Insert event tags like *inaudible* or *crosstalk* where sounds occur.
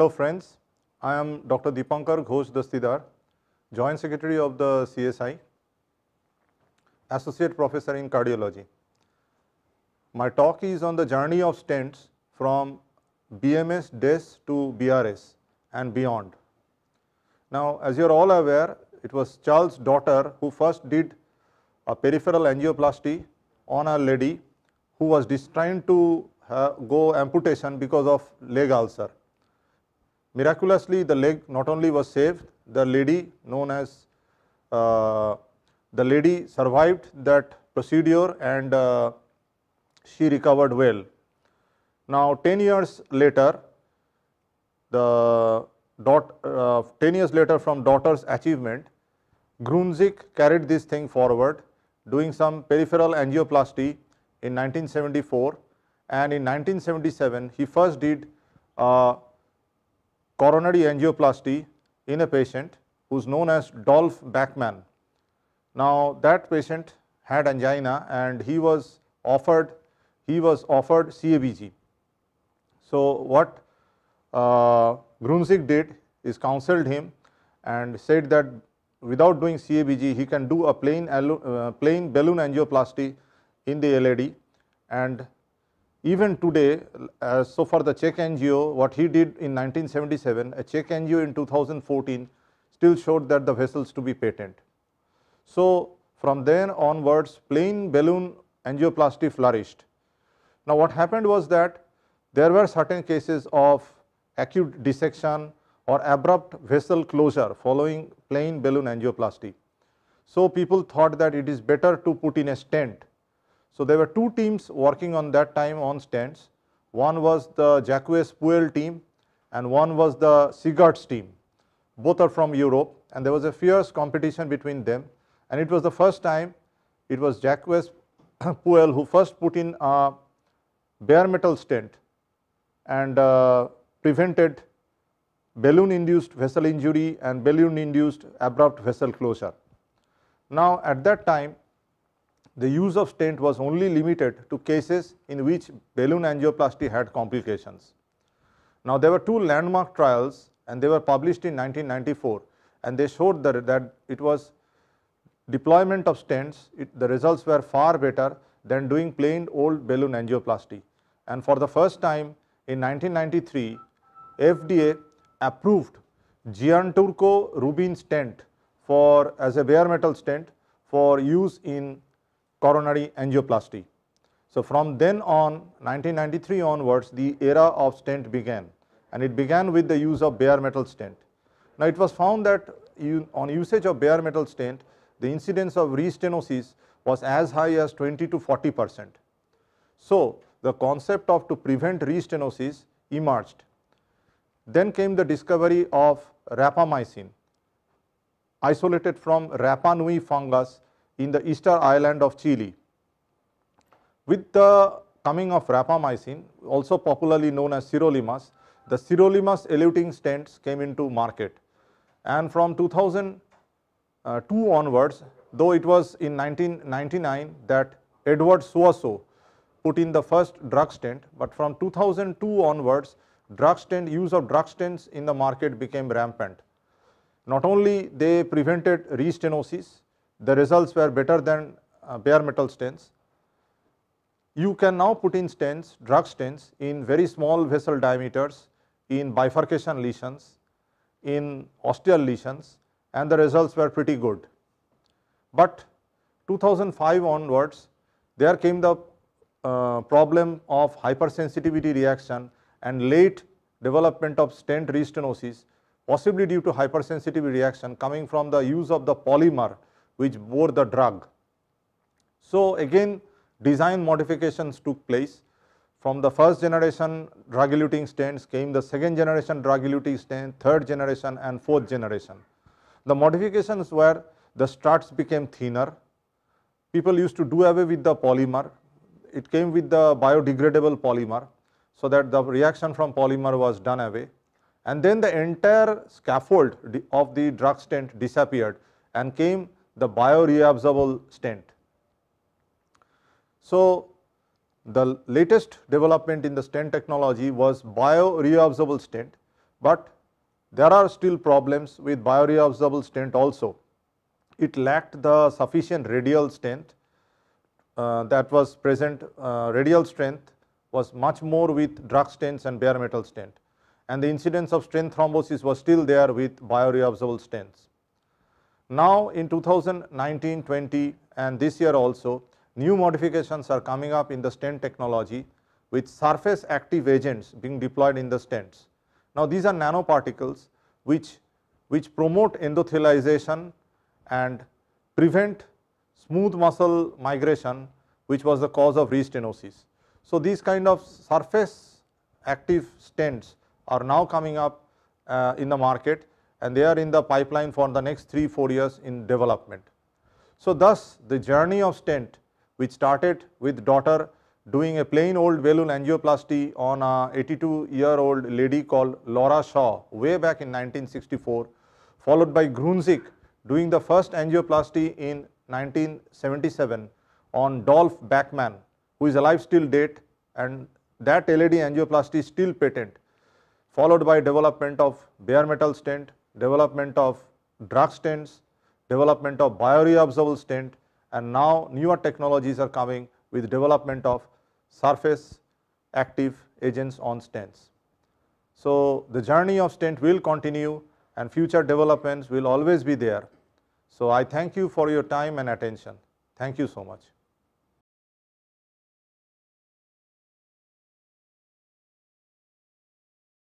Hello friends, I am Dr. Dipankar Ghosh Dastidar, Joint Secretary of the CSI, Associate Professor in Cardiology. My talk is on the journey of stents from BMS DES to BRS and beyond. Now, as you are all aware, it was Charles Daughter who first did a peripheral angioplasty on a lady who was destined to uh, go amputation because of leg ulcer Miraculously, the leg not only was saved, the lady known as uh, the lady survived that procedure and uh, she recovered well. Now, 10 years later, the dot, uh, 10 years later from daughter's achievement, Grunzik carried this thing forward doing some peripheral angioplasty in 1974 and in 1977 he first did uh, coronary angioplasty in a patient who is known as Dolph Backman. Now that patient had angina and he was offered he was offered CABG. So what uh, Grunzig did is counseled him and said that without doing CABG he can do a plain, uh, plain balloon angioplasty in the LAD and even today, uh, so for the Czech NGO, what he did in 1977, a Czech NGO in 2014 still showed that the vessels to be patent. So from then onwards, plain balloon angioplasty flourished. Now what happened was that there were certain cases of acute dissection or abrupt vessel closure following plain balloon angioplasty. So people thought that it is better to put in a stent so, there were two teams working on that time on stands. One was the Jacques Puel team and one was the Sigarts team. Both are from Europe and there was a fierce competition between them. And it was the first time it was Jacques *coughs* Puel who first put in a bare metal stent and uh, prevented balloon induced vessel injury and balloon induced abrupt vessel closure. Now at that time the use of stent was only limited to cases in which balloon angioplasty had complications. Now, there were two landmark trials and they were published in 1994 and they showed that, that it was deployment of stents, it, the results were far better than doing plain old balloon angioplasty. And for the first time in 1993, FDA approved Gianturco Rubin stent for as a bare metal stent for use in coronary angioplasty. So from then on 1993 onwards the era of stent began and it began with the use of bare metal stent. Now it was found that you, on usage of bare metal stent the incidence of restenosis was as high as 20 to 40 percent. So the concept of to prevent restenosis emerged. Then came the discovery of rapamycin isolated from Rapanui fungus in the Easter island of Chile. With the coming of rapamycin, also popularly known as sirolimus, the sirolimus eluting stents came into market. And from 2002 onwards, though it was in 1999 that Edward Suaso put in the first drug stent, but from 2002 onwards, drug stent use of drug stents in the market became rampant. Not only they prevented restenosis, the results were better than uh, bare metal stains. You can now put in stains, drug stains in very small vessel diameters, in bifurcation lesions, in ostial lesions and the results were pretty good. But 2005 onwards there came the uh, problem of hypersensitivity reaction and late development of stent restenosis possibly due to hypersensitivity reaction coming from the use of the polymer which bore the drug. So, again design modifications took place. From the first generation drug eluting stents came the second generation drug eluting stent, third generation and fourth generation. The modifications were the struts became thinner, people used to do away with the polymer, it came with the biodegradable polymer. So, that the reaction from polymer was done away and then the entire scaffold of the drug stent disappeared and came the bioreabsorbable stent. So, the latest development in the stent technology was bioreabsorbable stent, but there are still problems with bioreabsorbable stent also. It lacked the sufficient radial strength uh, that was present uh, radial strength was much more with drug stents and bare metal stent and the incidence of stent thrombosis was still there with bioreabsorbable stents. Now in 2019, 20 and this year also new modifications are coming up in the stent technology with surface active agents being deployed in the stents. Now these are nanoparticles which, which promote endothelization and prevent smooth muscle migration which was the cause of restenosis. So these kind of surface active stents are now coming up uh, in the market and they are in the pipeline for the next 3-4 years in development. So thus the journey of stent which started with daughter doing a plain old balloon angioplasty on a 82 year old lady called Laura Shaw way back in 1964 followed by Grunzik doing the first angioplasty in 1977 on Dolph Backman who is alive still date and that LED angioplasty is still patent followed by development of bare metal stent development of drug stents, development of bioreabsorbable stent and now newer technologies are coming with development of surface active agents on stents. So, the journey of stent will continue and future developments will always be there. So, I thank you for your time and attention. Thank you so much.